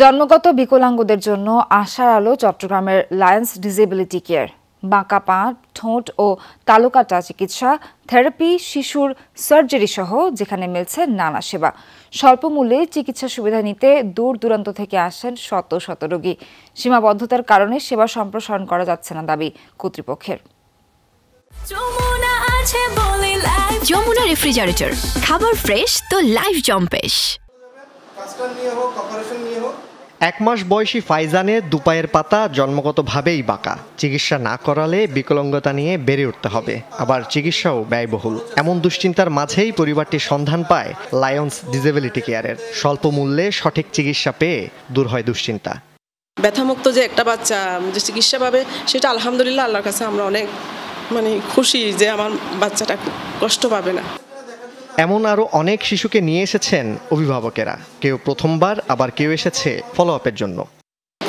জন্মগত বিকলাঙ্গদের জন্য আশার আলো চট্টগ্রামের লায়ন্স ডিসেবিলিটি কেয়ার বাঁকা পা ঠোঁট ও তালুকাটা চিকিৎসা থেরাপি শিশুর সার্জারি সহ যেখানে মিলছে নানা সেবা স্বল্প মূল্যে চিকিৎসা সুবিধা নিতে দূর দূরান্ত থেকে আসেন শত শত রোগী সীমাবদ্ধতার কারণে সেবা সম্প্রসারণ করা যাচ্ছে না দাবি কর্তৃপক্ষের যমুনা রেফ্রিজারেটর খাবার ফ্রেশ তো লাইফ জম্পেশ এক মাস বয়সী ফাইজানের দুপায়ের পাতা জন্মগতভাবেই বাঁকা চিকিৎসা না করালে বিকলাঙ্গতা নিয়ে বেড়ে উঠতে হবে আবার চিকিৎসাও ব্যয়বহুল এমন দুশ্চিন্তার মাঝেই পরিবারটি সন্ধান পায় লায়ন্স ডিজেবিলিটি কেয়ারের স্বল্প মূল্যে সঠিক চিকিৎসা পেয়ে দূর হয় দুশ্চিন্তা ব্যথামুক্ত যে একটা বাচ্চা যে চিকিৎসা পাবে সেটা আলহামদুলিল্লাহ আল্লাহর কাছে আমরা অনেক মানে খুশি যে আমার বাচ্চাটা কষ্ট পাবে না এমন আরও অনেক শিশুকে নিয়ে এসেছেন অভিভাবকেরা কেউ প্রথমবার আবার কেউ এসেছে ফলো আপের জন্য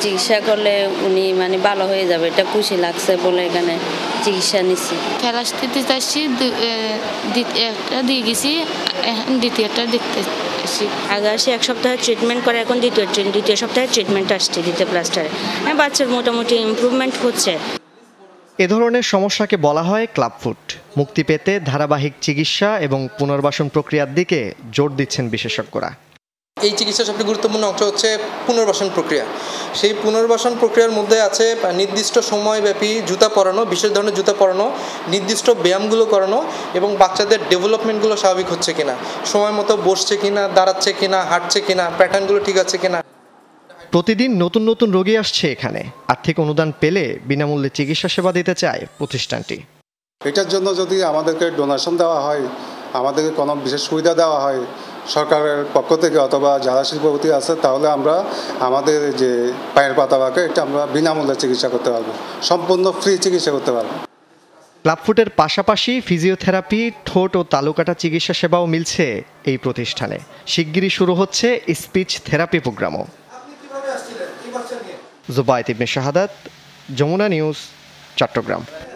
চিকিৎসা করলে উনি মানে ভালো হয়ে যাবে এটা খুশি লাগছে বলে এখানে চিকিৎসা নিছি ফেলাস্তি দিতে চাইছি একটা দিয়ে গেছি এখন দ্বিতীয়টা দেখতে আগে আসি এক সপ্তাহে ট্রিটমেন্ট করে এখন দ্বিতীয় দ্বিতীয় সপ্তাহে ট্রিটমেন্ট আসছে দ্বিতীয় প্লাস্টারে মানে হ্যাঁ বাচ্চার মোটামুটি ইম্প্রুভমেন্ট হচ্ছে এ ধরনের সমস্যাকে বলা হয় ক্লাবফুট মুক্তি পেতে ধারাবাহিক চিকিৎসা এবং পুনর্বাসন প্রক্রিয়ার দিকে জোর দিচ্ছেন বিশেষজ্ঞরা এই চিকিৎসার সবচেয়ে গুরুত্বপূর্ণ অংশ হচ্ছে পুনর্বাসন প্রক্রিয়া সেই পুনর্বাসন প্রক্রিয়ার মধ্যে আছে নির্দিষ্ট সময়ব্যাপী জুতা পরানো বিশেষ ধরনের জুতা পরানো নির্দিষ্ট ব্যায়ামগুলো করানো এবং বাচ্চাদের ডেভেলপমেন্টগুলো স্বাভাবিক হচ্ছে কিনা সময় মতো বসছে কিনা দাঁড়াচ্ছে কিনা হাঁটছে কিনা প্যাটার্নগুলো ঠিক আছে কিনা প্রতিদিন নতুন নতুন রোগী আসছে এখানে আর্থিক অনুদান পেলে বিনামূল্যে চিকিৎসা সেবা দিতে চায় প্রতিষ্ঠানটি এটার জন্য যদি আমাদেরকে ডোনেশন দেওয়া হয় আমাদেরকে কোনো বিশেষ সুবিধা দেওয়া হয় সরকারের পক্ষ থেকে অথবা যারা শিল্পপতি আছে তাহলে আমরা আমাদের যে পায়ের পাতা বাঁকে এটা আমরা বিনামূল্যে চিকিৎসা করতে পারবো সম্পূর্ণ ফ্রি চিকিৎসা করতে পারবো ক্লাবফুটের পাশাপাশি ফিজিওথেরাপি ঠোঁট ও তালুকাটা চিকিৎসা সেবাও মিলছে এই প্রতিষ্ঠানে শিগগিরই শুরু হচ্ছে স্পিচ থেরাপি প্রোগ্রামও জুবাইত ইবনে শাহাদাত যমুনা নিউজ চট্টগ্রাম